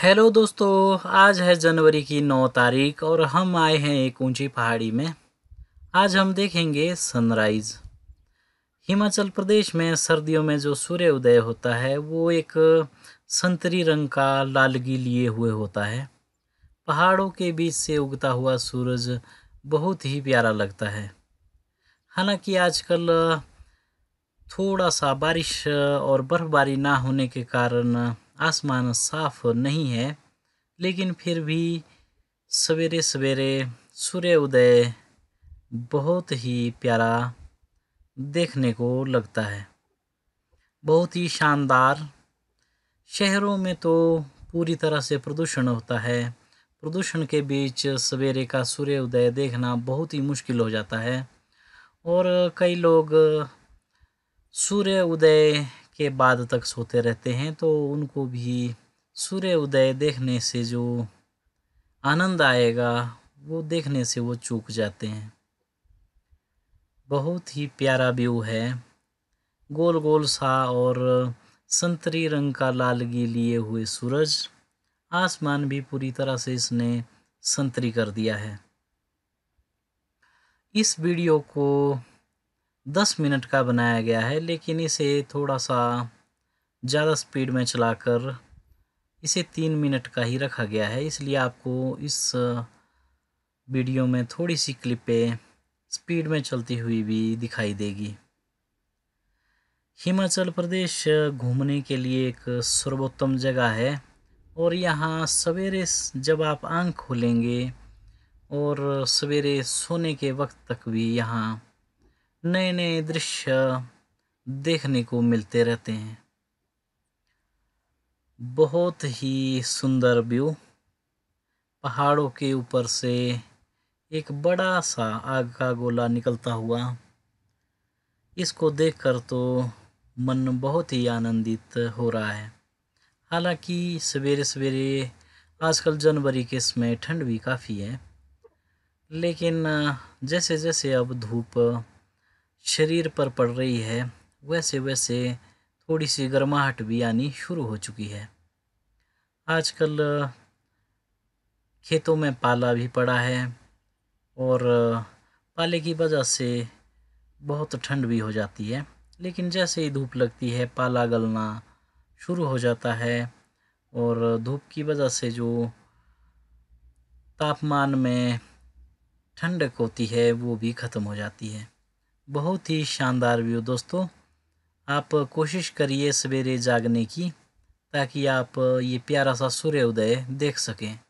hello दोस्तों आज है जनवरी की नौ तारीख और हम आए हैं एक ऊंची पहाड़ी में आज हम देखेंगे सनराइज़ हिमाचल प्रदेश में सर्दियों में जो सूर्य उदय होता है वो एक संतरी रंग का लालगी लिए हुए होता है पहाड़ों के बीच से उगता हुआ सूरज बहुत ही प्यारा लगता है हालांकि आजकल थोड़ा सा बारिश और बर्फ़बारी ना होने के कारण आसमान साफ नहीं है लेकिन फिर भी सवेरे सवेरे सूर्य उदय बहुत ही प्यारा देखने को लगता है बहुत ही शानदार शहरों में तो पूरी तरह से प्रदूषण होता है प्रदूषण के बीच सवेरे का सूर्य उदय देखना बहुत ही मुश्किल हो जाता है और कई लोग सूर्य उदय के बाद तक सोते रहते हैं तो उनको भी सूर्य उदय देखने से जो आनंद आएगा वो देखने से वो चूक जाते हैं बहुत ही प्यारा व्यू है गोल गोल सा और संतरी रंग का लालगी लिए हुए सूरज आसमान भी पूरी तरह से इसने संतरी कर दिया है इस वीडियो को दस मिनट का बनाया गया है लेकिन इसे थोड़ा सा ज़्यादा स्पीड में चलाकर इसे तीन मिनट का ही रखा गया है इसलिए आपको इस वीडियो में थोड़ी सी क्लिपें स्पीड में चलती हुई भी दिखाई देगी हिमाचल प्रदेश घूमने के लिए एक सर्वोत्तम जगह है और यहाँ सवेरे जब आप आंख खोलेंगे और सवेरे सोने के वक्त तक भी यहाँ नए नए दृश्य देखने को मिलते रहते हैं बहुत ही सुंदर व्यू पहाड़ों के ऊपर से एक बड़ा सा आग का गोला निकलता हुआ इसको देखकर तो मन बहुत ही आनंदित हो रहा है हालांकि सवेरे सवेरे आजकल जनवरी के समय ठंड भी काफ़ी है लेकिन जैसे जैसे अब धूप शरीर पर पड़ रही है वैसे वैसे थोड़ी सी गर्माहट भी आनी शुरू हो चुकी है आजकल खेतों में पाला भी पड़ा है और पाले की वजह से बहुत ठंड भी हो जाती है लेकिन जैसे ही धूप लगती है पाला गलना शुरू हो जाता है और धूप की वजह से जो तापमान में ठंडक होती है वो भी ख़त्म हो जाती है बहुत ही शानदार व्यू दोस्तों आप कोशिश करिए सवेरे जागने की ताकि आप ये प्यारा सा सूर्योदय देख सकें